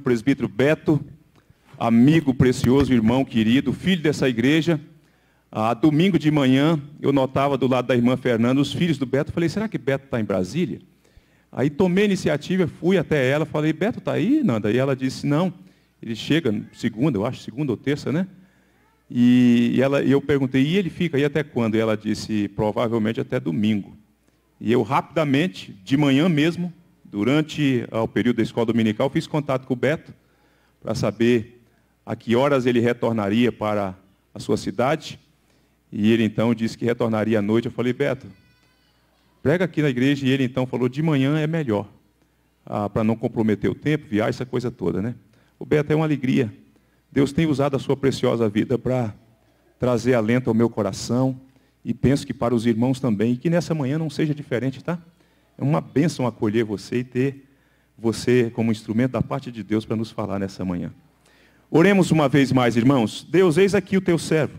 presbítero Beto, amigo precioso, irmão querido, filho dessa igreja. Ah, domingo de manhã, eu notava do lado da irmã Fernanda os filhos do Beto. Falei, será que Beto está em Brasília? Aí tomei a iniciativa, fui até ela, falei, Beto está aí, Nanda? E ela disse, não. Ele chega segunda, eu acho, segunda ou terça, né? E, ela, eu perguntei, e ele fica aí até quando? E ela disse, provavelmente até domingo. E eu rapidamente, de manhã mesmo, Durante ah, o período da escola dominical, fiz contato com o Beto para saber a que horas ele retornaria para a sua cidade. E ele então disse que retornaria à noite. Eu falei, Beto, prega aqui na igreja. E ele então falou, de manhã é melhor, ah, para não comprometer o tempo, viajar essa coisa toda, né? O Beto é uma alegria. Deus tem usado a sua preciosa vida para trazer alento ao meu coração e penso que para os irmãos também. E que nessa manhã não seja diferente, tá? É uma bênção acolher você e ter você como instrumento da parte de Deus para nos falar nessa manhã. Oremos uma vez mais, irmãos. Deus, eis aqui o teu servo.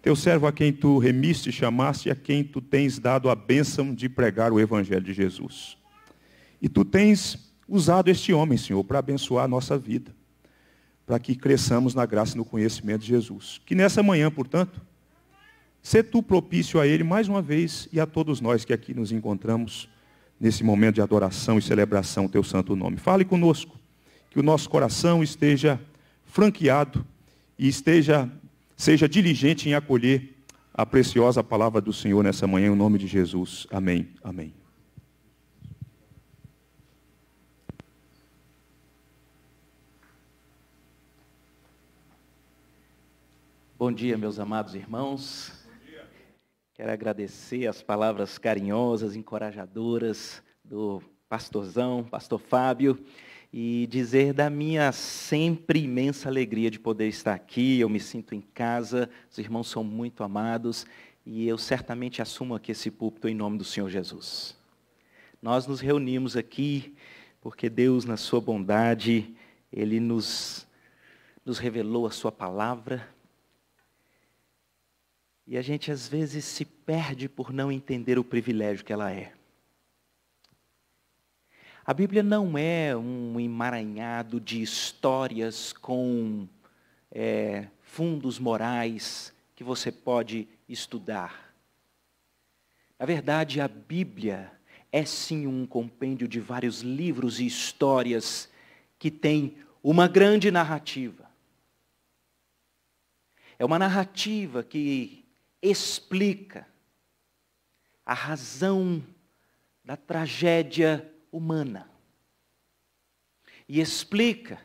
Teu servo a quem tu remiste e chamaste, a quem tu tens dado a bênção de pregar o evangelho de Jesus. E tu tens usado este homem, Senhor, para abençoar a nossa vida, para que cresçamos na graça e no conhecimento de Jesus. Que nessa manhã, portanto, se tu propício a ele mais uma vez e a todos nós que aqui nos encontramos, nesse momento de adoração e celebração teu santo nome. Fale conosco, que o nosso coração esteja franqueado e esteja seja diligente em acolher a preciosa palavra do Senhor nessa manhã, em nome de Jesus. Amém. Amém. Bom dia, meus amados irmãos. Quero agradecer as palavras carinhosas, encorajadoras do pastorzão, pastor Fábio, e dizer da minha sempre imensa alegria de poder estar aqui. Eu me sinto em casa, os irmãos são muito amados e eu certamente assumo aqui esse púlpito em nome do Senhor Jesus. Nós nos reunimos aqui porque Deus, na sua bondade, ele nos nos revelou a sua palavra e a gente às vezes se perde por não entender o privilégio que ela é. A Bíblia não é um emaranhado de histórias com é, fundos morais que você pode estudar. Na verdade, a Bíblia é sim um compêndio de vários livros e histórias que tem uma grande narrativa. É uma narrativa que explica a razão da tragédia humana e explica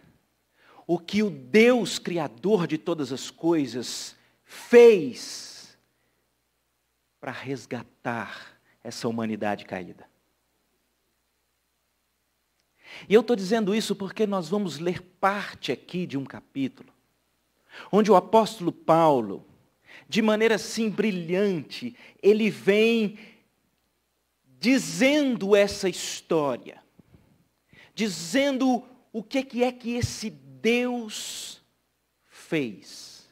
o que o Deus Criador de todas as coisas fez para resgatar essa humanidade caída. E eu estou dizendo isso porque nós vamos ler parte aqui de um capítulo, onde o apóstolo Paulo de maneira assim brilhante, ele vem dizendo essa história, dizendo o que é que é esse Deus fez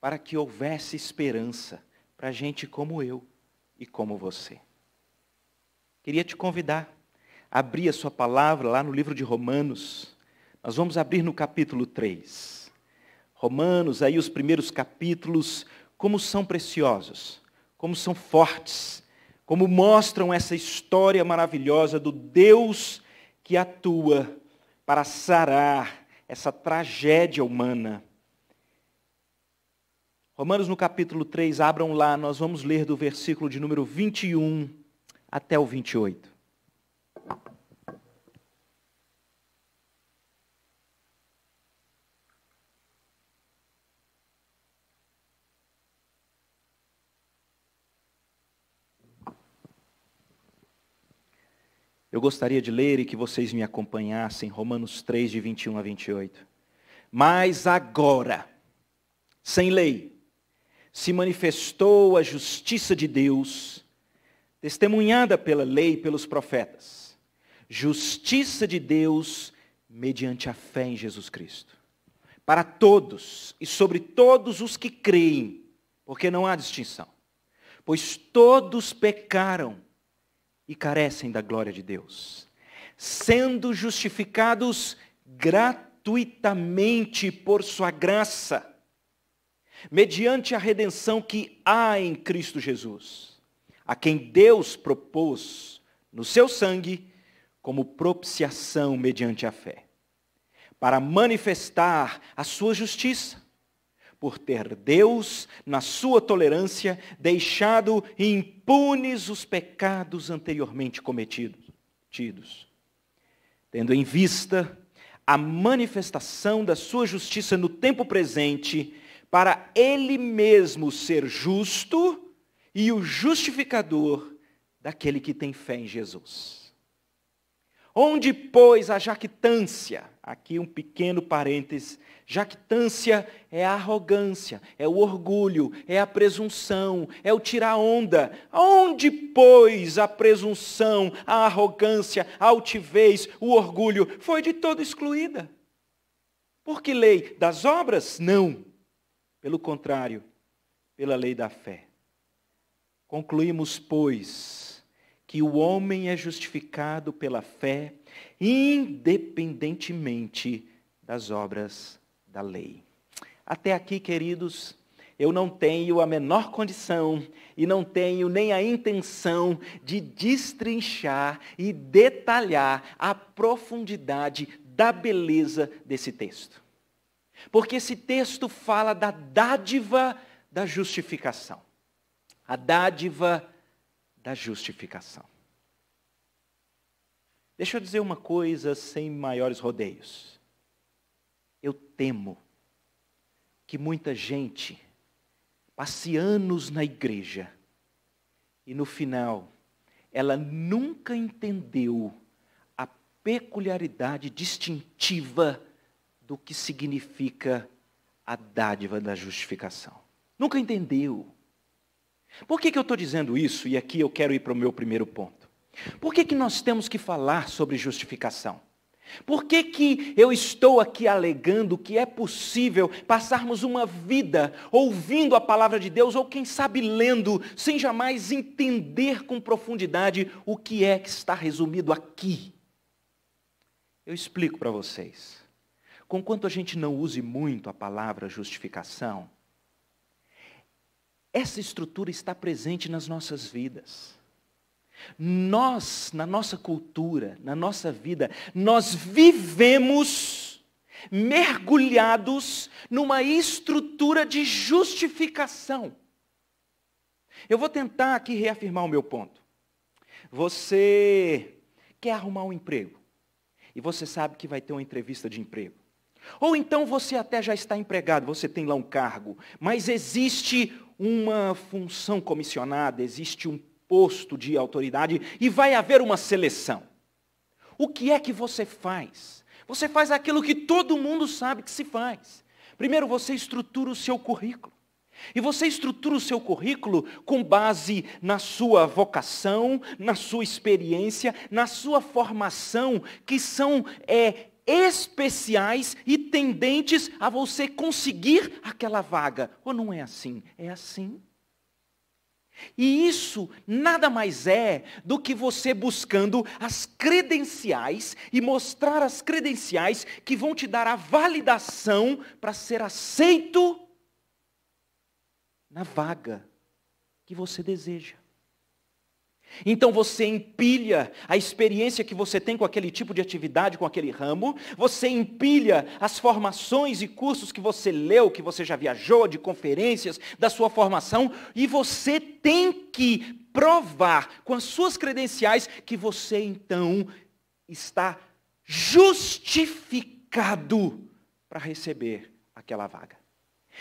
para que houvesse esperança para gente como eu e como você. Queria te convidar a abrir a sua palavra lá no livro de Romanos. Nós vamos abrir no capítulo 3. Romanos, aí os primeiros capítulos, como são preciosos, como são fortes, como mostram essa história maravilhosa do Deus que atua para sarar essa tragédia humana. Romanos no capítulo 3, abram lá, nós vamos ler do versículo de número 21 até o 28. Eu gostaria de ler e que vocês me acompanhassem, Romanos 3, de 21 a 28. Mas agora, sem lei, se manifestou a justiça de Deus, testemunhada pela lei e pelos profetas. Justiça de Deus mediante a fé em Jesus Cristo. Para todos e sobre todos os que creem, porque não há distinção. Pois todos pecaram e carecem da glória de Deus, sendo justificados gratuitamente por Sua graça, mediante a redenção que há em Cristo Jesus, a quem Deus propôs no seu sangue como propiciação mediante a fé, para manifestar a sua justiça por ter Deus, na sua tolerância, deixado impunes os pecados anteriormente cometidos, tendo em vista a manifestação da sua justiça no tempo presente, para ele mesmo ser justo e o justificador daquele que tem fé em Jesus. Onde, pois, a jactância? Aqui um pequeno parêntese. Jactância é a arrogância, é o orgulho, é a presunção, é o tirar onda. Onde, pois, a presunção, a arrogância, a altivez, o orgulho foi de todo excluída? Por que lei? Das obras? Não. Pelo contrário, pela lei da fé. Concluímos, pois, que o homem é justificado pela fé, independentemente das obras da lei. Até aqui, queridos, eu não tenho a menor condição e não tenho nem a intenção de destrinchar e detalhar a profundidade da beleza desse texto. Porque esse texto fala da dádiva da justificação. A dádiva da justificação. Deixa eu dizer uma coisa sem maiores rodeios. Eu temo que muita gente passe anos na igreja e no final ela nunca entendeu a peculiaridade distintiva do que significa a dádiva da justificação. Nunca entendeu. Por que, que eu estou dizendo isso? E aqui eu quero ir para o meu primeiro ponto. Por que, que nós temos que falar sobre justificação? Por que, que eu estou aqui alegando que é possível passarmos uma vida ouvindo a palavra de Deus, ou quem sabe lendo, sem jamais entender com profundidade o que é que está resumido aqui? Eu explico para vocês. Conquanto a gente não use muito a palavra justificação, essa estrutura está presente nas nossas vidas. Nós, na nossa cultura, na nossa vida, nós vivemos mergulhados numa estrutura de justificação. Eu vou tentar aqui reafirmar o meu ponto. Você quer arrumar um emprego e você sabe que vai ter uma entrevista de emprego. Ou então você até já está empregado, você tem lá um cargo, mas existe uma função comissionada, existe um posto de autoridade e vai haver uma seleção. O que é que você faz? Você faz aquilo que todo mundo sabe que se faz. Primeiro, você estrutura o seu currículo. E você estrutura o seu currículo com base na sua vocação, na sua experiência, na sua formação, que são é, especiais e tendentes a você conseguir aquela vaga. Ou não é assim? É assim. E isso nada mais é do que você buscando as credenciais e mostrar as credenciais que vão te dar a validação para ser aceito na vaga que você deseja. Então você empilha a experiência que você tem com aquele tipo de atividade, com aquele ramo, você empilha as formações e cursos que você leu, que você já viajou, de conferências, da sua formação, e você tem que provar com as suas credenciais que você então está justificado para receber aquela vaga.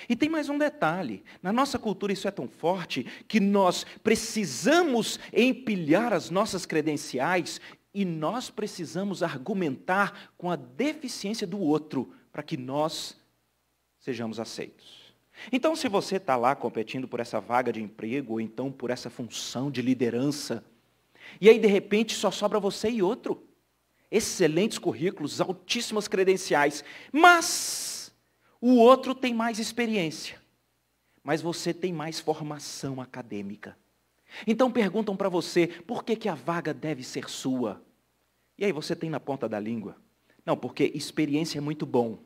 E tem mais um detalhe: na nossa cultura isso é tão forte que nós precisamos empilhar as nossas credenciais e nós precisamos argumentar com a deficiência do outro para que nós sejamos aceitos. Então, se você está lá competindo por essa vaga de emprego ou então por essa função de liderança, e aí de repente só sobra você e outro, excelentes currículos, altíssimas credenciais, mas o outro tem mais experiência, mas você tem mais formação acadêmica. Então perguntam para você, por que, que a vaga deve ser sua? E aí você tem na ponta da língua. Não, porque experiência é muito bom,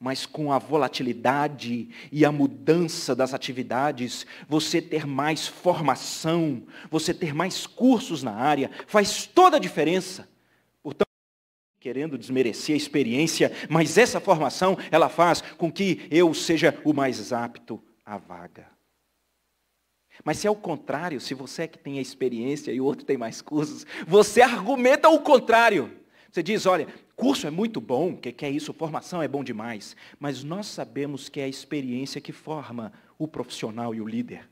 mas com a volatilidade e a mudança das atividades, você ter mais formação, você ter mais cursos na área, faz toda a diferença querendo desmerecer a experiência, mas essa formação, ela faz com que eu seja o mais apto à vaga. Mas se é o contrário, se você é que tem a experiência e o outro tem mais cursos, você argumenta o contrário. Você diz, olha, curso é muito bom, o que, que é isso? Formação é bom demais. Mas nós sabemos que é a experiência que forma o profissional e o líder.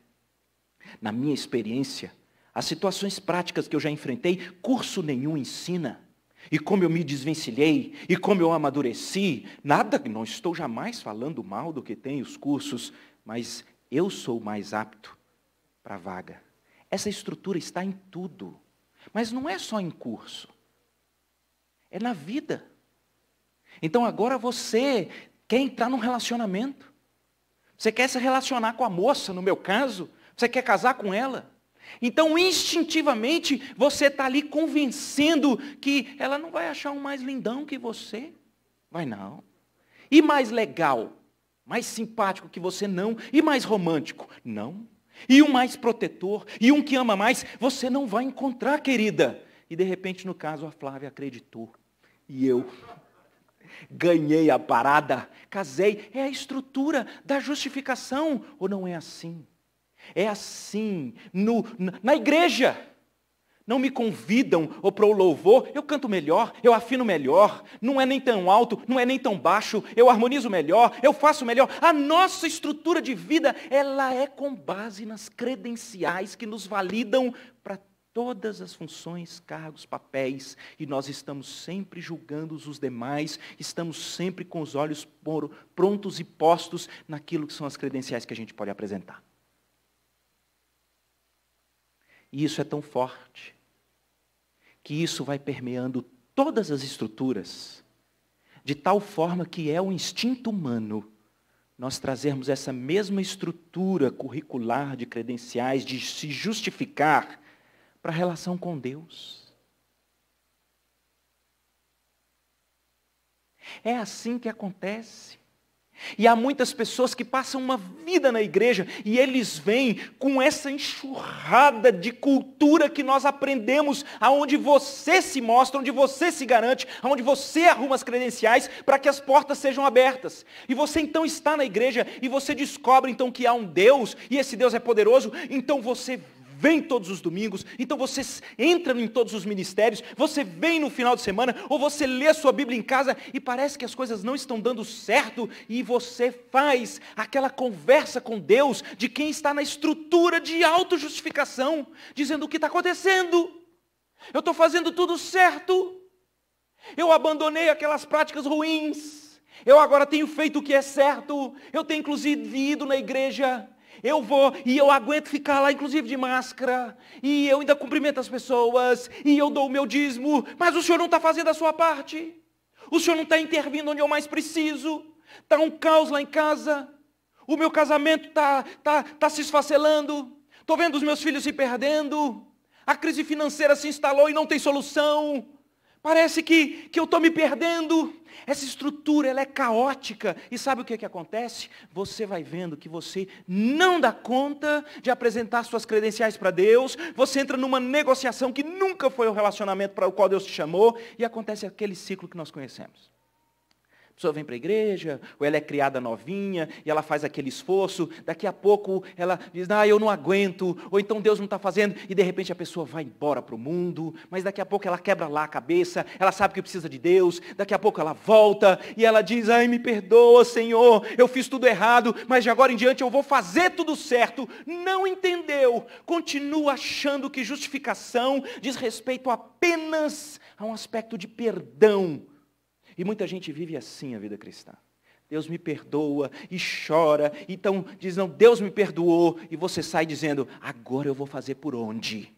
Na minha experiência, as situações práticas que eu já enfrentei, curso nenhum ensina. E como eu me desvencilhei, e como eu amadureci, nada, não estou jamais falando mal do que tem os cursos, mas eu sou mais apto para a vaga. Essa estrutura está em tudo. Mas não é só em curso. É na vida. Então agora você quer entrar num relacionamento. Você quer se relacionar com a moça, no meu caso. Você quer casar com ela. Então, instintivamente, você está ali convencendo que ela não vai achar um mais lindão que você. Vai não. E mais legal, mais simpático que você não. E mais romântico, não. E um mais protetor, e um que ama mais, você não vai encontrar, querida. E de repente, no caso, a Flávia acreditou. E eu ganhei a parada, casei. É a estrutura da justificação, ou não é assim? É assim no, na igreja. Não me convidam ou para o louvor, eu canto melhor, eu afino melhor, não é nem tão alto, não é nem tão baixo, eu harmonizo melhor, eu faço melhor. A nossa estrutura de vida, ela é com base nas credenciais que nos validam para todas as funções, cargos, papéis, e nós estamos sempre julgando os demais, estamos sempre com os olhos prontos e postos naquilo que são as credenciais que a gente pode apresentar. E isso é tão forte que isso vai permeando todas as estruturas, de tal forma que é um instinto humano nós trazermos essa mesma estrutura curricular de credenciais, de se justificar para a relação com Deus. É assim que acontece. E há muitas pessoas que passam uma vida na igreja e eles vêm com essa enxurrada de cultura que nós aprendemos, aonde você se mostra, onde você se garante, aonde você arruma as credenciais para que as portas sejam abertas. E você então está na igreja e você descobre então que há um Deus e esse Deus é poderoso, então você vem todos os domingos, então você entra em todos os ministérios, você vem no final de semana, ou você lê a sua Bíblia em casa e parece que as coisas não estão dando certo e você faz aquela conversa com Deus de quem está na estrutura de autojustificação, dizendo o que está acontecendo. Eu estou fazendo tudo certo. Eu abandonei aquelas práticas ruins. Eu agora tenho feito o que é certo. Eu tenho inclusive ido na igreja. Eu vou e eu aguento ficar lá, inclusive de máscara, e eu ainda cumprimento as pessoas, e eu dou o meu dízimo, mas o senhor não está fazendo a sua parte. O senhor não está intervindo onde eu mais preciso. Está um caos lá em casa. O meu casamento está tá, tá se esfacelando. Estou vendo os meus filhos se perdendo. A crise financeira se instalou e não tem solução. Parece que, que eu estou me perdendo. Essa estrutura ela é caótica. E sabe o que, que acontece? Você vai vendo que você não dá conta de apresentar suas credenciais para Deus. Você entra numa negociação que nunca foi o relacionamento para o qual Deus te chamou. E acontece aquele ciclo que nós conhecemos. A pessoa vem para a igreja, ou ela é criada novinha, e ela faz aquele esforço, daqui a pouco ela diz, ah, eu não aguento, ou então Deus não está fazendo, e de repente a pessoa vai embora para o mundo, mas daqui a pouco ela quebra lá a cabeça, ela sabe que precisa de Deus, daqui a pouco ela volta, e ela diz, ai, me perdoa, Senhor, eu fiz tudo errado, mas de agora em diante eu vou fazer tudo certo. Não entendeu, continua achando que justificação diz respeito apenas a um aspecto de perdão e muita gente vive assim a vida cristã. Deus me perdoa e chora, então diz não, Deus me perdoou, e você sai dizendo, agora eu vou fazer por onde?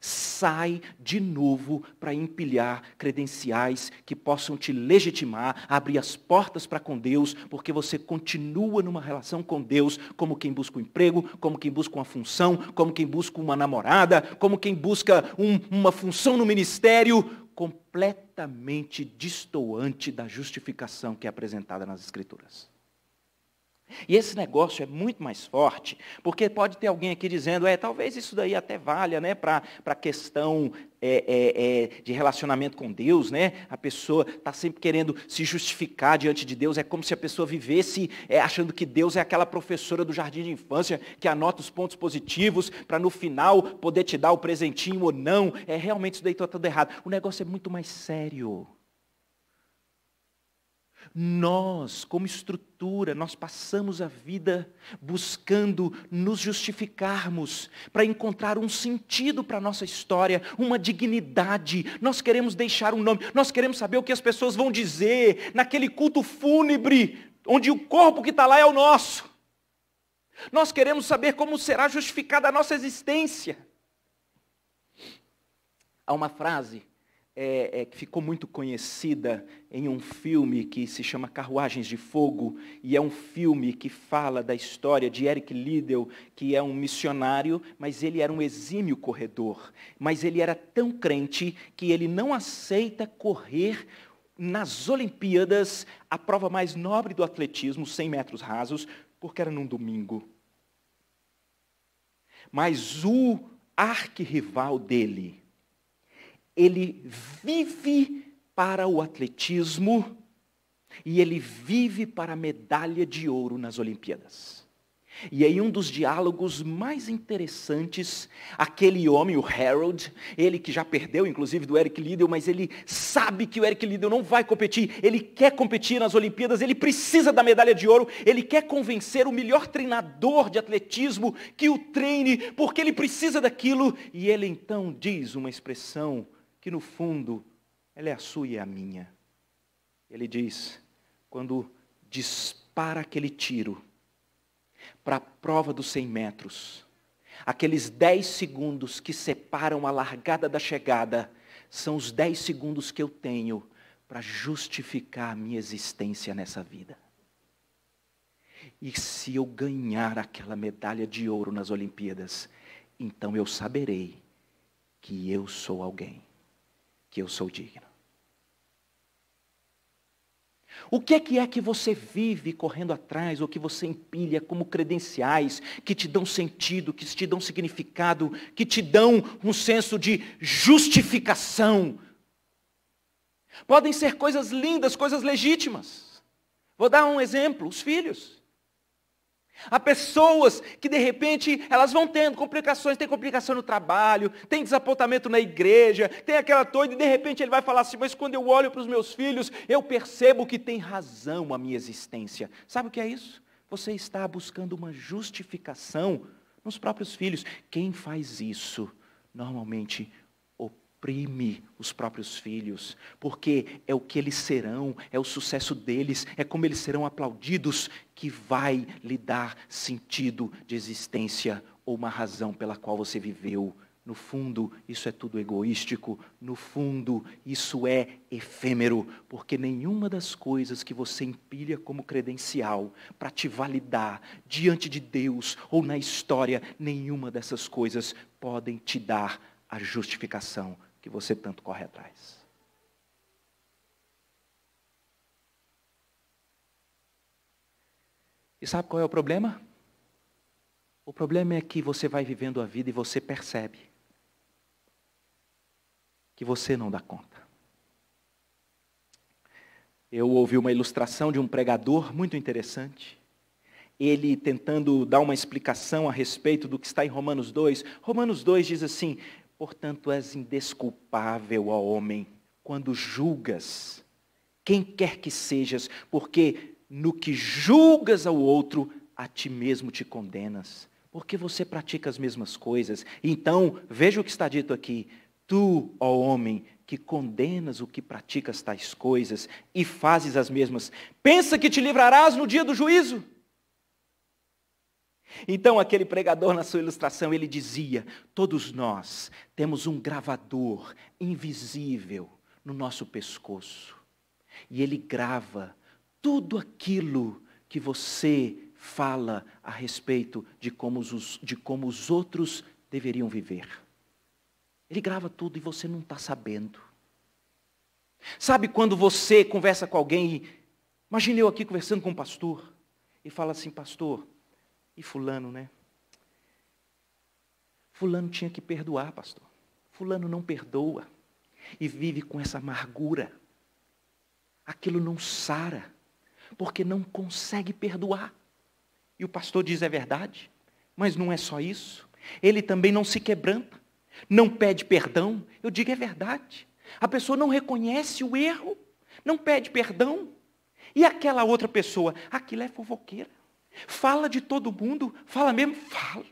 Sai de novo para empilhar credenciais que possam te legitimar, abrir as portas para com Deus, porque você continua numa relação com Deus como quem busca um emprego, como quem busca uma função, como quem busca uma namorada, como quem busca um, uma função no ministério, completamente distoante da justificação que é apresentada nas Escrituras. E esse negócio é muito mais forte, porque pode ter alguém aqui dizendo, é, talvez isso daí até valha né, para a questão é, é, é, de relacionamento com Deus, né? A pessoa está sempre querendo se justificar diante de Deus. É como se a pessoa vivesse é, achando que Deus é aquela professora do jardim de infância que anota os pontos positivos para no final poder te dar o presentinho ou não. É realmente isso daí está tudo errado. O negócio é muito mais sério. Nós, como estrutura, nós passamos a vida buscando nos justificarmos para encontrar um sentido para a nossa história, uma dignidade. Nós queremos deixar um nome, nós queremos saber o que as pessoas vão dizer naquele culto fúnebre, onde o corpo que está lá é o nosso. Nós queremos saber como será justificada a nossa existência. Há uma frase é, é, que ficou muito conhecida em um filme que se chama Carruagens de Fogo, e é um filme que fala da história de Eric Liddell, que é um missionário, mas ele era um exímio corredor. Mas ele era tão crente que ele não aceita correr nas Olimpíadas a prova mais nobre do atletismo, 100 metros rasos, porque era num domingo. Mas o arquirrival dele, ele vive para o atletismo e ele vive para a medalha de ouro nas Olimpíadas. E aí um dos diálogos mais interessantes, aquele homem, o Harold, ele que já perdeu inclusive do Eric Liddell, mas ele sabe que o Eric Liddell não vai competir, ele quer competir nas Olimpíadas, ele precisa da medalha de ouro, ele quer convencer o melhor treinador de atletismo que o treine, porque ele precisa daquilo, e ele então diz uma expressão que no fundo ela é a sua e a minha. Ele diz: quando dispara aquele tiro para a prova dos 100 metros, aqueles 10 segundos que separam a largada da chegada, são os 10 segundos que eu tenho para justificar a minha existência nessa vida. E se eu ganhar aquela medalha de ouro nas Olimpíadas, então eu saberei que eu sou alguém que eu sou digno. O que é que é que você vive correndo atrás, ou que você empilha como credenciais que te dão sentido, que te dão significado, que te dão um senso de justificação? Podem ser coisas lindas, coisas legítimas. Vou dar um exemplo: os filhos. Há pessoas que de repente elas vão tendo complicações, tem complicação no trabalho, tem desapontamento na igreja, tem aquela toda e de repente ele vai falar assim, mas quando eu olho para os meus filhos, eu percebo que tem razão a minha existência. Sabe o que é isso? Você está buscando uma justificação nos próprios filhos. Quem faz isso normalmente oprime os próprios filhos, porque é o que eles serão, é o sucesso deles, é como eles serão aplaudidos que vai lhe dar sentido de existência ou uma razão pela qual você viveu. No fundo, isso é tudo egoístico, no fundo, isso é efêmero, porque nenhuma das coisas que você empilha como credencial para te validar diante de Deus ou na história, nenhuma dessas coisas podem te dar a justificação que você tanto corre atrás. E sabe qual é o problema? O problema é que você vai vivendo a vida e você percebe que você não dá conta. Eu ouvi uma ilustração de um pregador muito interessante. Ele tentando dar uma explicação a respeito do que está em Romanos 2. Romanos 2 diz assim: Portanto, és indesculpável, ó homem, quando julgas quem quer que sejas, porque no que julgas ao outro, a ti mesmo te condenas, porque você pratica as mesmas coisas. Então, veja o que está dito aqui: tu, ó homem, que condenas o que praticas tais coisas e fazes as mesmas, pensa que te livrarás no dia do juízo? Então, aquele pregador, na sua ilustração, ele dizia: Todos nós temos um gravador invisível no nosso pescoço, e ele grava tudo aquilo que você fala a respeito de como os, de como os outros deveriam viver. Ele grava tudo e você não está sabendo. Sabe quando você conversa com alguém, imagine eu aqui conversando com um pastor, e fala assim: Pastor e Fulano, né? Fulano tinha que perdoar, pastor. Fulano não perdoa e vive com essa amargura. Aquilo não sara, porque não consegue perdoar. E o pastor diz: é verdade, mas não é só isso. Ele também não se quebranta, não pede perdão. Eu digo: é verdade. A pessoa não reconhece o erro, não pede perdão. E aquela outra pessoa, aquilo é fofoqueira. Fala de todo mundo, fala mesmo, fala.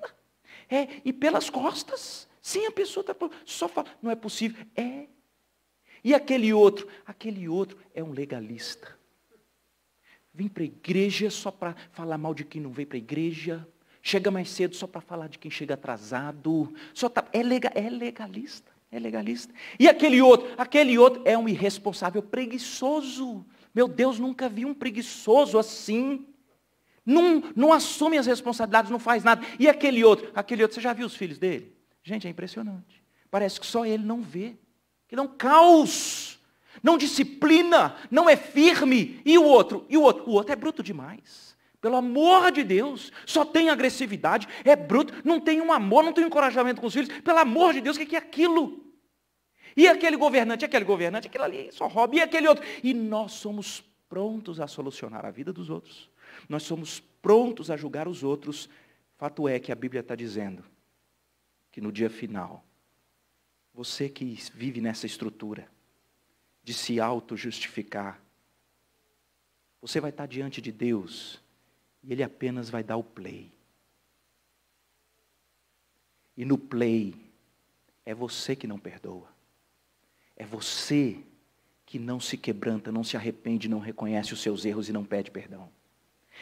É, e pelas costas, sim, a pessoa está só fala, não é possível. É. E aquele outro? Aquele outro é um legalista. Vem para a igreja só para falar mal de quem não veio para a igreja. Chega mais cedo só para falar de quem chega atrasado. Só tá, é, legal, é legalista. É legalista. E aquele outro? Aquele outro é um irresponsável, preguiçoso. Meu Deus, nunca vi um preguiçoso assim. Não, não assume as responsabilidades, não faz nada. E aquele outro? Aquele outro, você já viu os filhos dele? Gente, é impressionante. Parece que só ele não vê. Que dá um caos. Não disciplina, não é firme. E o outro? E o outro? O outro é bruto demais. Pelo amor de Deus, só tem agressividade, é bruto, não tem um amor, não tem um encorajamento com os filhos. Pelo amor de Deus, o que é aquilo? E aquele governante, aquele governante, aquele ali só rouba, e aquele outro. E nós somos prontos a solucionar a vida dos outros nós somos prontos a julgar os outros. Fato é que a Bíblia está dizendo que no dia final, você que vive nessa estrutura de se auto-justificar, você vai estar diante de Deus e Ele apenas vai dar o play. E no play, é você que não perdoa. É você que não se quebranta, não se arrepende, não reconhece os seus erros e não pede perdão.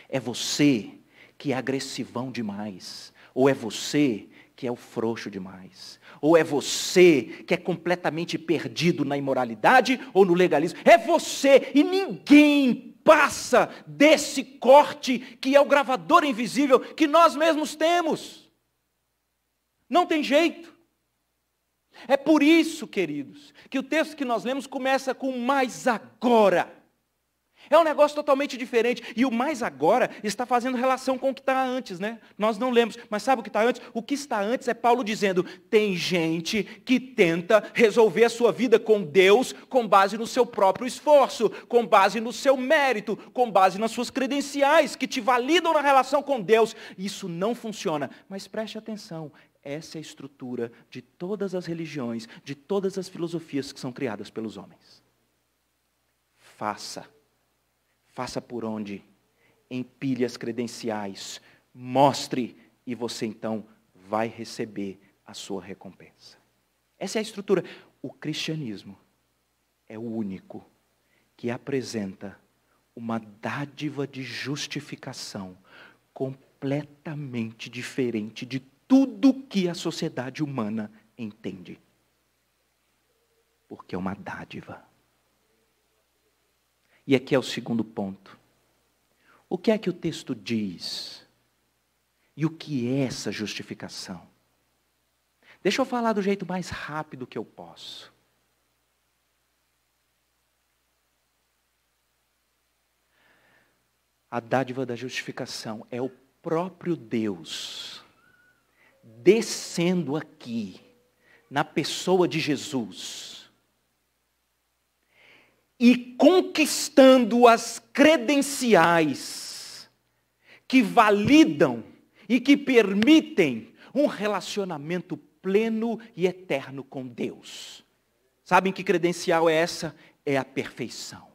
É você que é agressivão demais, ou é você que é o frouxo demais, ou é você que é completamente perdido na imoralidade ou no legalismo. É você e ninguém passa desse corte que é o gravador invisível que nós mesmos temos. Não tem jeito. É por isso, queridos, que o texto que nós lemos começa com mais agora. É um negócio totalmente diferente. E o mais agora está fazendo relação com o que está antes, né? Nós não lemos, mas sabe o que está antes? O que está antes é Paulo dizendo: tem gente que tenta resolver a sua vida com Deus com base no seu próprio esforço, com base no seu mérito, com base nas suas credenciais que te validam na relação com Deus. Isso não funciona. Mas preste atenção, essa é a estrutura de todas as religiões, de todas as filosofias que são criadas pelos homens. Faça. Faça por onde? Empilhe as credenciais, mostre, e você então vai receber a sua recompensa. Essa é a estrutura. O cristianismo é o único que apresenta uma dádiva de justificação completamente diferente de tudo que a sociedade humana entende. Porque é uma dádiva. E aqui é o segundo ponto. O que é que o texto diz? E o que é essa justificação? Deixa eu falar do jeito mais rápido que eu posso. A dádiva da justificação é o próprio Deus descendo aqui na pessoa de Jesus e conquistando as credenciais que validam e que permitem um relacionamento pleno e eterno com Deus. Sabem que credencial é essa? É a perfeição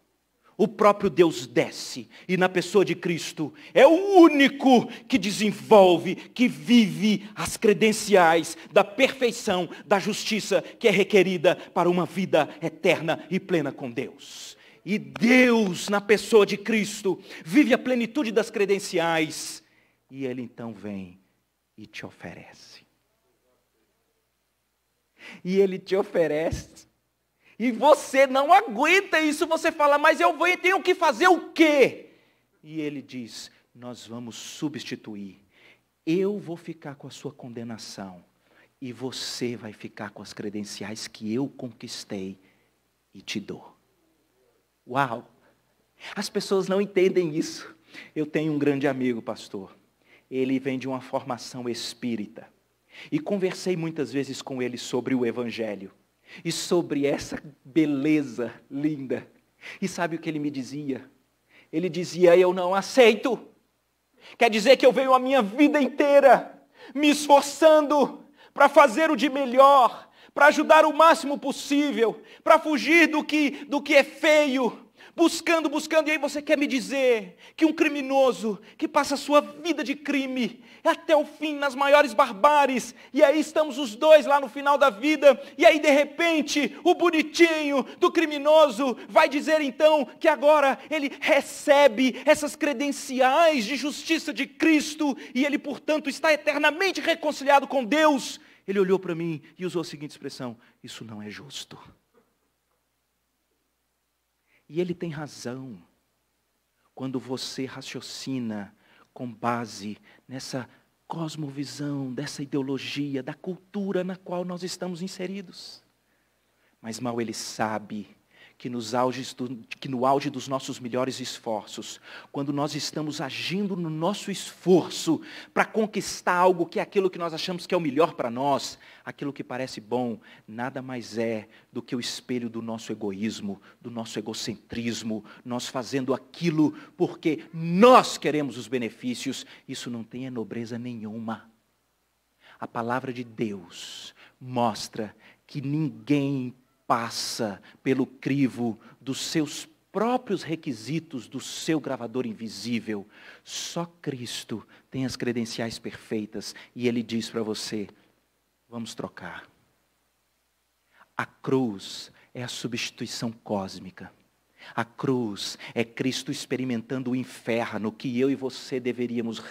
o próprio Deus desce e na pessoa de Cristo é o único que desenvolve, que vive as credenciais da perfeição, da justiça que é requerida para uma vida eterna e plena com Deus. E Deus, na pessoa de Cristo, vive a plenitude das credenciais e Ele então vem e te oferece. E Ele te oferece e você não aguenta isso, você fala, mas eu vou e tenho que fazer o quê? E ele diz: Nós vamos substituir. Eu vou ficar com a sua condenação e você vai ficar com as credenciais que eu conquistei e te dou. Uau! As pessoas não entendem isso. Eu tenho um grande amigo, pastor. Ele vem de uma formação espírita. E conversei muitas vezes com ele sobre o Evangelho e sobre essa beleza linda. E sabe o que ele me dizia? Ele dizia: Eu não aceito. Quer dizer que eu venho a minha vida inteira me esforçando para fazer o de melhor, para ajudar o máximo possível, para fugir do que, do que é feio, buscando, buscando, e aí você quer me dizer que um criminoso que passa sua vida de crime até o fim nas maiores barbares e aí estamos os dois lá no final da vida, e aí de repente o bonitinho do criminoso vai dizer então que agora ele recebe essas credenciais de justiça de Cristo e ele, portanto, está eternamente reconciliado com Deus. Ele olhou para mim e usou a seguinte expressão: Isso não é justo. E ele tem razão. Quando você raciocina com base nessa cosmovisão, dessa ideologia, da cultura na qual nós estamos inseridos. Mas mal ele sabe que, nos do, que no auge dos nossos melhores esforços, quando nós estamos agindo no nosso esforço para conquistar algo que é aquilo que nós achamos que é o melhor para nós, aquilo que parece bom, nada mais é do que o espelho do nosso egoísmo, do nosso egocentrismo, nós fazendo aquilo porque nós queremos os benefícios, isso não tem é nobreza nenhuma. A palavra de Deus mostra que ninguém passa pelo crivo dos seus próprios requisitos do seu gravador invisível. Só Cristo tem as credenciais perfeitas e ele diz para você: vamos trocar. A cruz é a substituição cósmica. A cruz é Cristo experimentando o inferno que eu e você deveríamos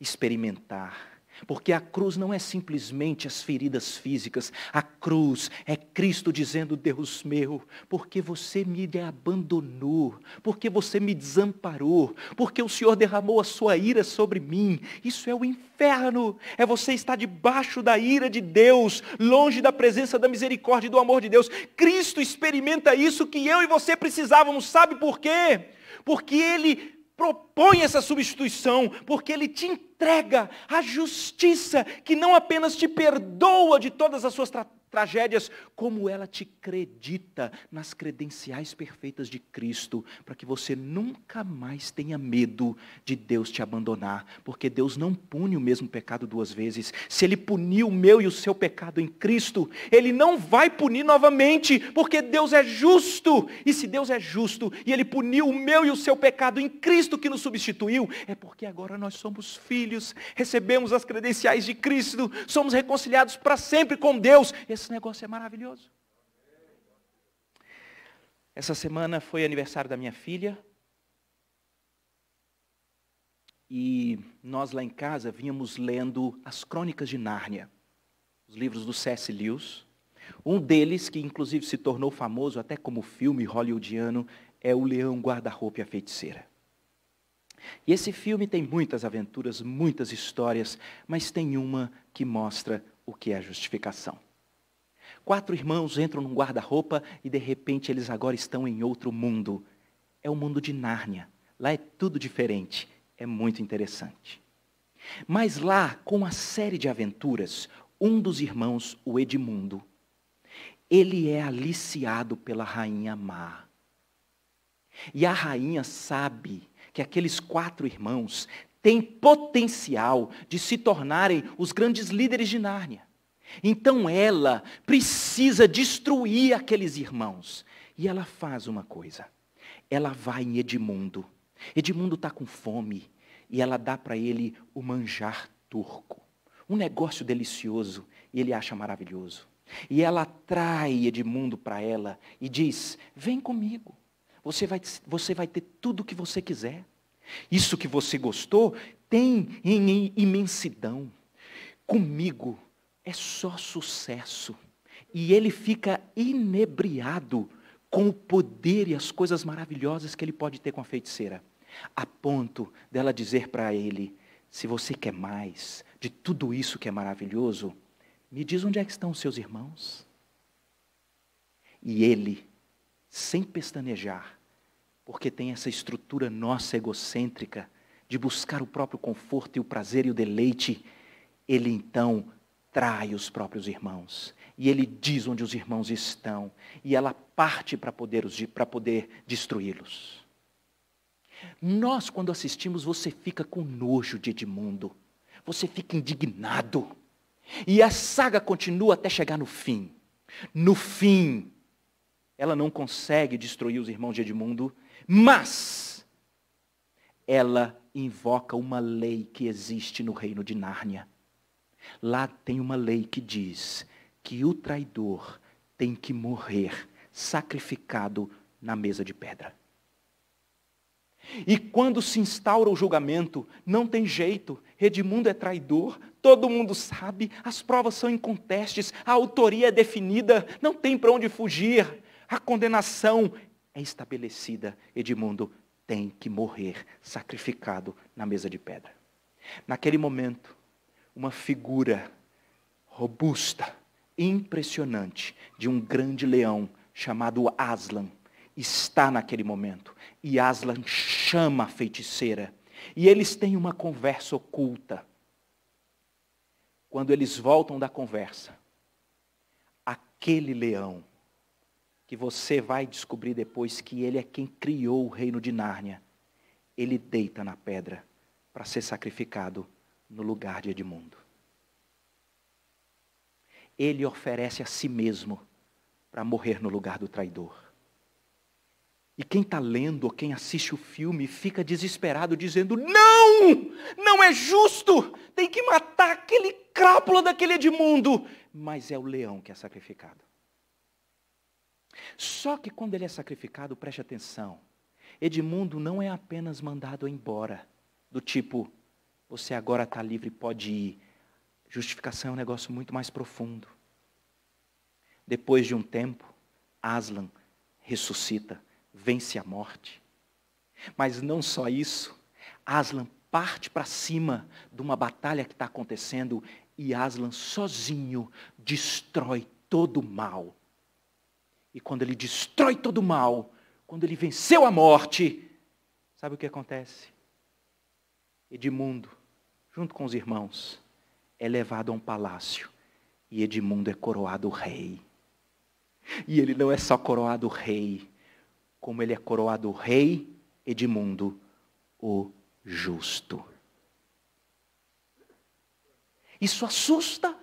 experimentar porque a cruz não é simplesmente as feridas físicas. A cruz é Cristo dizendo: Deus meu, porque você me abandonou, porque você me desamparou, porque o Senhor derramou a sua ira sobre mim. Isso é o inferno. É você estar debaixo da ira de Deus, longe da presença da misericórdia e do amor de Deus. Cristo experimenta isso que eu e você precisávamos. Sabe por quê? Porque ele propõe essa substituição, porque ele te entrega a justiça que não apenas te perdoa de todas as suas tragédias, como ela te acredita nas credenciais perfeitas de Cristo, para que você nunca mais tenha medo de Deus te abandonar, porque Deus não pune o mesmo pecado duas vezes. Se Ele puniu o meu e o seu pecado em Cristo, Ele não vai punir novamente, porque Deus é justo. E se Deus é justo e Ele puniu o meu e o seu pecado em Cristo que nos substituiu, é porque agora nós somos filhos, recebemos as credenciais de Cristo, somos reconciliados para sempre com Deus. Esse esse negócio é maravilhoso. Essa semana foi aniversário da minha filha. E nós lá em casa vínhamos lendo as Crônicas de Nárnia, os livros do C.S. Lewis. Um deles, que inclusive se tornou famoso até como filme hollywoodiano, é O Leão Guarda-Roupa e a Feiticeira. E esse filme tem muitas aventuras, muitas histórias, mas tem uma que mostra o que é a justificação. Quatro irmãos entram num guarda-roupa e de repente eles agora estão em outro mundo. É o mundo de Nárnia. Lá é tudo diferente. É muito interessante. Mas lá, com a série de aventuras, um dos irmãos, o Edmundo, ele é aliciado pela rainha má. E a rainha sabe que aqueles quatro irmãos têm potencial de se tornarem os grandes líderes de Nárnia. Então ela precisa destruir aqueles irmãos. E ela faz uma coisa. Ela vai em Edmundo. Edmundo está com fome e ela dá para ele o manjar turco. Um negócio delicioso e ele acha maravilhoso. E ela atrai Edmundo para ela e diz: Vem comigo, você vai, você vai ter tudo o que você quiser. Isso que você gostou tem em imensidão. Comigo é só sucesso. E ele fica inebriado com o poder e as coisas maravilhosas que ele pode ter com a feiticeira, a ponto dela dizer para ele: se você quer mais de tudo isso que é maravilhoso, me diz onde é que estão os seus irmãos. E ele, sem pestanejar, porque tem essa estrutura nossa egocêntrica de buscar o próprio conforto e o prazer e o deleite, ele então trai os próprios irmãos. E ele diz onde os irmãos estão. E ela parte para poder, poder destruí-los. Nós, quando assistimos, você fica com nojo de Edmundo. Você fica indignado. E a saga continua até chegar no fim. No fim, ela não consegue destruir os irmãos de Edmundo, mas ela invoca uma lei que existe no reino de Nárnia Lá tem uma lei que diz que o traidor tem que morrer sacrificado na mesa de pedra. E quando se instaura o julgamento, não tem jeito. Edmundo é traidor, todo mundo sabe, as provas são incontestes, a autoria é definida, não tem para onde fugir. A condenação é estabelecida. Edmundo tem que morrer sacrificado na mesa de pedra. Naquele momento, uma figura robusta, impressionante, de um grande leão chamado Aslan. Está naquele momento. E Aslan chama a feiticeira. E eles têm uma conversa oculta. Quando eles voltam da conversa, aquele leão, que você vai descobrir depois que ele é quem criou o reino de Nárnia, ele deita na pedra para ser sacrificado no lugar de Edmundo. Ele oferece a si mesmo para morrer no lugar do traidor. E quem está lendo ou quem assiste o filme fica desesperado dizendo: Não! Não é justo! Tem que matar aquele crápula daquele Edmundo! Mas é o leão que é sacrificado. Só que quando ele é sacrificado, preste atenção: Edmundo não é apenas mandado embora, do tipo, você agora está livre e pode ir. Justificação é um negócio muito mais profundo. Depois de um tempo, Aslan ressuscita, vence a morte. Mas não só isso, Aslan parte para cima de uma batalha que está acontecendo e Aslan sozinho destrói todo o mal. E quando ele destrói todo o mal, quando ele venceu a morte, sabe o que acontece? Edmundo, junto com os irmãos, é levado a um palácio e Edmundo é coroado rei. E ele não é só coroado rei, como ele é coroado rei Edmundo, o justo. Isso assusta,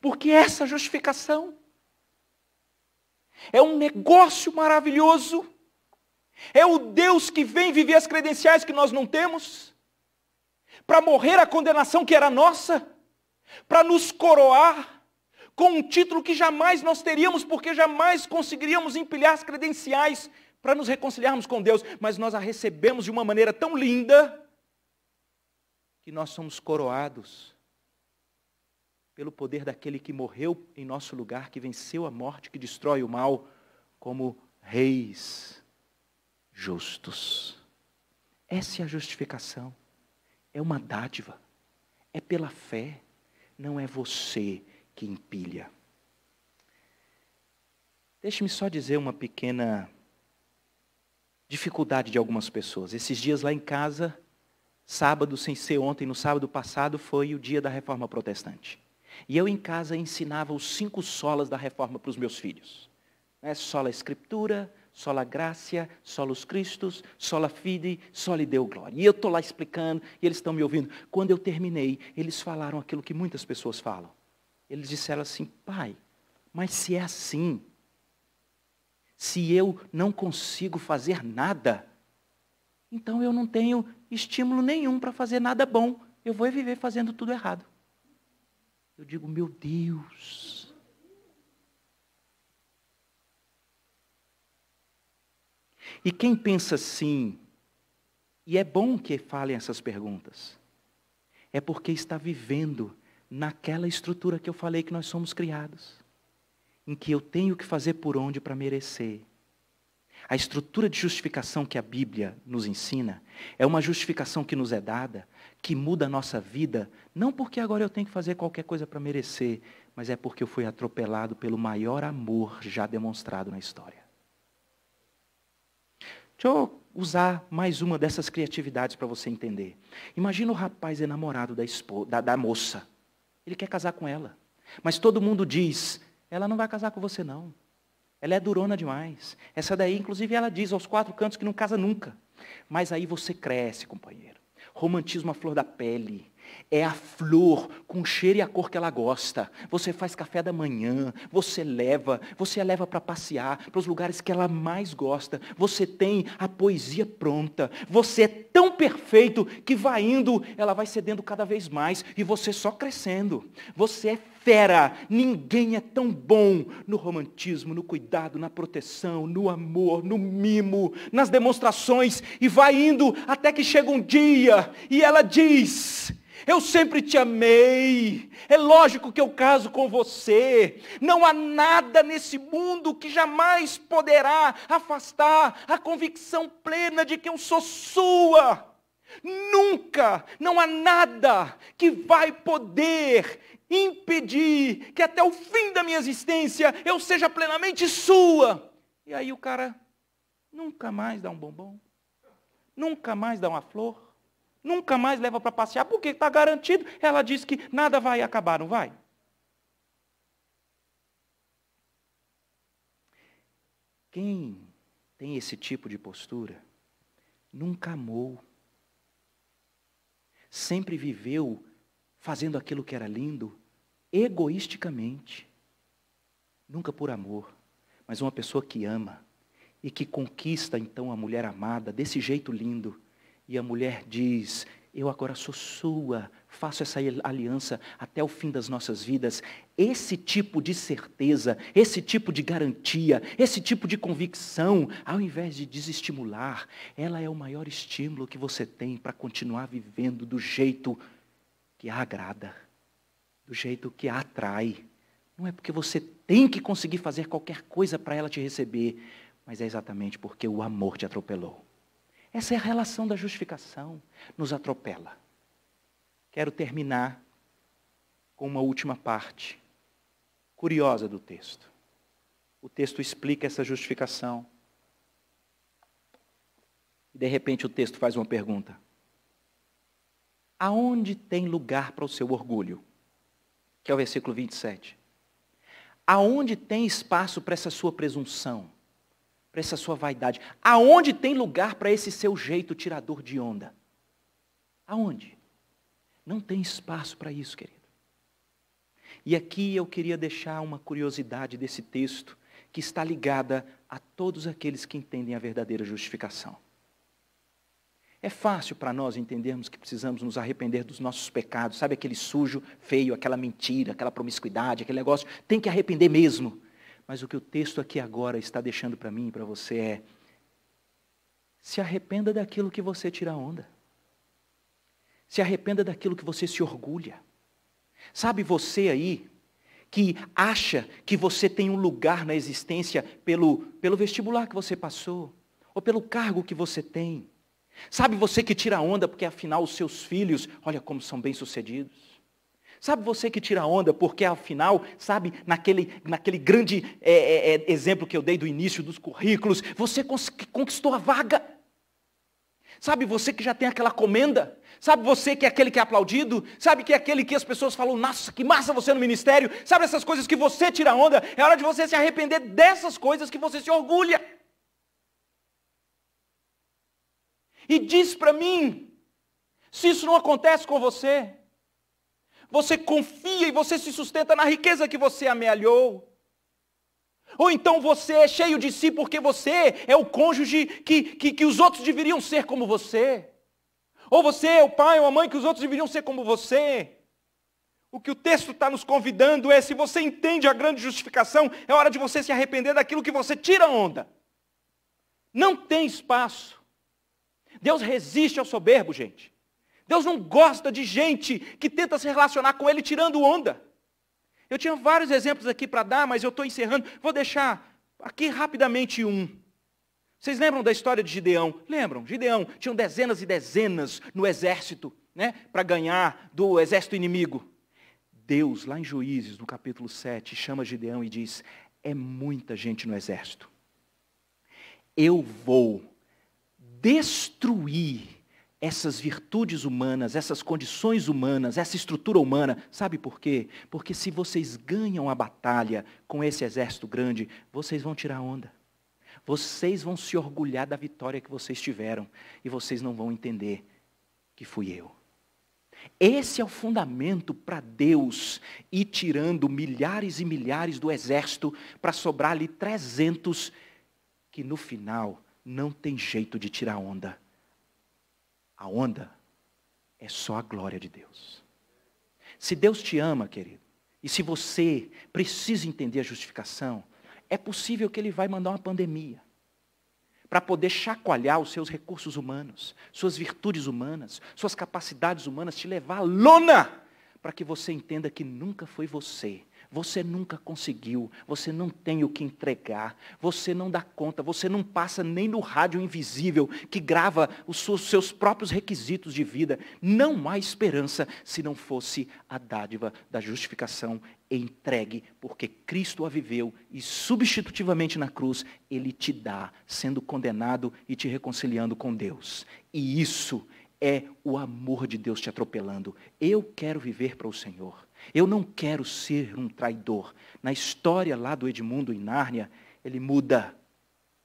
porque essa justificação é um negócio maravilhoso é o Deus que vem viver as credenciais que nós não temos, para morrer a condenação que era nossa, para nos coroar com um título que jamais nós teríamos, porque jamais conseguiríamos empilhar as credenciais para nos reconciliarmos com Deus, mas nós a recebemos de uma maneira tão linda que nós somos coroados pelo poder daquele que morreu em nosso lugar, que venceu a morte, que destrói o mal, como reis justos. Essa é a justificação. É uma dádiva. É pela fé. Não é você que empilha. Deixe-me só dizer uma pequena dificuldade de algumas pessoas. Esses dias lá em casa, sábado, sem ser ontem, no sábado passado, foi o dia da reforma protestante. E eu em casa ensinava os cinco solas da reforma para os meus filhos. Né? Sola escritura, sola gracia, solus Christus, sola fide, soli deu glória. E eu estou lá explicando, e eles estão me ouvindo. Quando eu terminei, eles falaram aquilo que muitas pessoas falam. Eles disseram assim, pai, mas se é assim, se eu não consigo fazer nada, então eu não tenho estímulo nenhum para fazer nada bom. Eu vou viver fazendo tudo errado. Eu digo, meu Deus, E quem pensa assim, e é bom que falem essas perguntas, é porque está vivendo naquela estrutura que eu falei que nós somos criados, em que eu tenho que fazer por onde para merecer. A estrutura de justificação que a Bíblia nos ensina é uma justificação que nos é dada, que muda a nossa vida, não porque agora eu tenho que fazer qualquer coisa para merecer, mas é porque eu fui atropelado pelo maior amor já demonstrado na história. Deixa eu usar mais uma dessas criatividades para você entender. Imagina o rapaz enamorado da, esposa, da, da moça. Ele quer casar com ela. Mas todo mundo diz, ela não vai casar com você não. Ela é durona demais. Essa daí, inclusive, ela diz aos quatro cantos que não casa nunca. Mas aí você cresce, companheiro. Romantismo à flor da pele. É a flor com o cheiro e a cor que ela gosta. Você faz café da manhã, você leva, você a leva para passear, para os lugares que ela mais gosta. Você tem a poesia pronta. Você é tão perfeito que vai indo, ela vai cedendo cada vez mais e você só crescendo. Você é fera. Ninguém é tão bom no romantismo, no cuidado, na proteção, no amor, no mimo, nas demonstrações e vai indo até que chega um dia e ela diz: eu sempre te amei. É lógico que eu caso com você. Não há nada nesse mundo que jamais poderá afastar a convicção plena de que eu sou sua. Nunca, não há nada que vai poder impedir que até o fim da minha existência eu seja plenamente sua. E aí o cara nunca mais dá um bombom, nunca mais dá uma flor, Nunca mais leva para passear, porque está garantido. Ela diz que nada vai acabar, não vai? Quem tem esse tipo de postura nunca amou. Sempre viveu fazendo aquilo que era lindo egoisticamente. Nunca por amor, mas uma pessoa que ama e que conquista então a mulher amada desse jeito lindo e a mulher diz: Eu agora sou sua, faço essa aliança até o fim das nossas vidas. Esse tipo de certeza, esse tipo de garantia, esse tipo de convicção, ao invés de desestimular, ela é o maior estímulo que você tem para continuar vivendo do jeito que a agrada, do jeito que a atrai. Não é porque você tem que conseguir fazer qualquer coisa para ela te receber, mas é exatamente porque o amor te atropelou. Essa é a relação da justificação. Nos atropela. Quero terminar com uma última parte curiosa do texto. O texto explica essa justificação. E de repente o texto faz uma pergunta: Aonde tem lugar para o seu orgulho? Que é o versículo 27. Aonde tem espaço para essa sua presunção? para essa sua vaidade? Aonde tem lugar para esse seu jeito tirador de onda? Aonde? Não tem espaço para isso, querido. E aqui eu queria deixar uma curiosidade desse texto que está ligada a todos aqueles que entendem a verdadeira justificação. É fácil para nós entendermos que precisamos nos arrepender dos nossos pecados, sabe aquele sujo, feio, aquela mentira, aquela promiscuidade, aquele negócio, tem que arrepender mesmo. Mas o que o texto aqui agora está deixando para mim e para você é: se arrependa daquilo que você tira onda. Se arrependa daquilo que você se orgulha. Sabe você aí que acha que você tem um lugar na existência pelo, pelo vestibular que você passou, ou pelo cargo que você tem? Sabe você que tira onda porque afinal os seus filhos, olha como são bem-sucedidos? Sabe você que tira onda, porque afinal, sabe, naquele, naquele grande é, é, é exemplo que eu dei do início dos currículos, você conquistou a vaga. Sabe você que já tem aquela comenda? Sabe você que é aquele que é aplaudido? Sabe que é aquele que as pessoas falam, nossa, que massa você no ministério? Sabe essas coisas que você tira onda? É hora de você se arrepender dessas coisas que você se orgulha. E diz para mim, se isso não acontece com você, você confia e você se sustenta na riqueza que você amealhou. Ou então você é cheio de si porque você é o cônjuge que, que, que os outros deveriam ser como você. Ou você é o pai ou a mãe que os outros deveriam ser como você. O que o texto está nos convidando é: se você entende a grande justificação, é hora de você se arrepender daquilo que você tira onda. Não tem espaço. Deus resiste ao soberbo, gente. Deus não gosta de gente que tenta se relacionar com Ele tirando onda. Eu tinha vários exemplos aqui para dar, mas eu estou encerrando. Vou deixar aqui rapidamente um. Vocês lembram da história de Gideão? Lembram? Gideão tinham dezenas e dezenas no exército, né, para ganhar do exército inimigo. Deus, lá em Juízes, no capítulo 7, chama Gideão e diz: É muita gente no exército. Eu vou destruir essas virtudes humanas, essas condições humanas, essa estrutura humana. Sabe por quê? Porque se vocês ganham a batalha com esse exército grande, vocês vão tirar onda. Vocês vão se orgulhar da vitória que vocês tiveram e vocês não vão entender que fui eu. Esse é o fundamento para Deus ir tirando milhares e milhares do exército para sobrar ali 300 que no final não tem jeito de tirar onda a onda é só a glória de Deus. Se Deus te ama, querido, e se você precisa entender a justificação, é possível que Ele vai mandar uma pandemia para poder chacoalhar os seus recursos humanos, suas virtudes humanas, suas capacidades humanas, te levar à lona, para que você entenda que nunca foi você você nunca conseguiu, você não tem o que entregar, você não dá conta, você não passa nem no rádio invisível que grava os seus próprios requisitos de vida. Não há esperança se não fosse a dádiva da justificação entregue, porque Cristo a viveu e substitutivamente na cruz ele te dá, sendo condenado e te reconciliando com Deus. E isso é o amor de Deus te atropelando. Eu quero viver para o Senhor. Eu não quero ser um traidor. Na história lá do Edmundo em Nárnia, ele muda.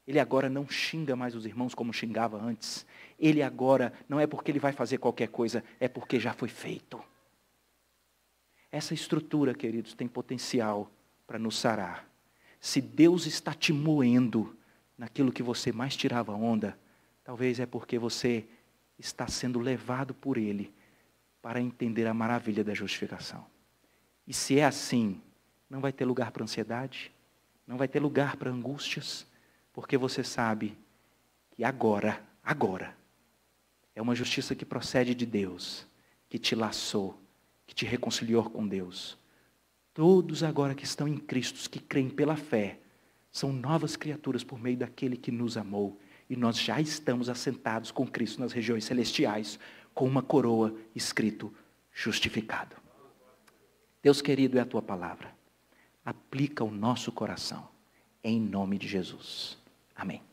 Ele agora não xinga mais os irmãos como xingava antes. Ele agora não é porque ele vai fazer qualquer coisa, é porque já foi feito. Essa estrutura, queridos, tem potencial para nos sarar. Se Deus está te moendo naquilo que você mais tirava onda, talvez é porque você está sendo levado por Ele para entender a maravilha da justificação. E se é assim, não vai ter lugar para ansiedade, não vai ter lugar para angústias, porque você sabe que agora, agora, é uma justiça que procede de Deus, que te laçou, que te reconciliou com Deus. Todos agora que estão em Cristo, que creem pela fé, são novas criaturas por meio daquele que nos amou. E nós já estamos assentados com Cristo nas regiões celestiais, com uma coroa escrito justificado. Deus querido, é a tua palavra. Aplica o nosso coração. Em nome de Jesus. Amém.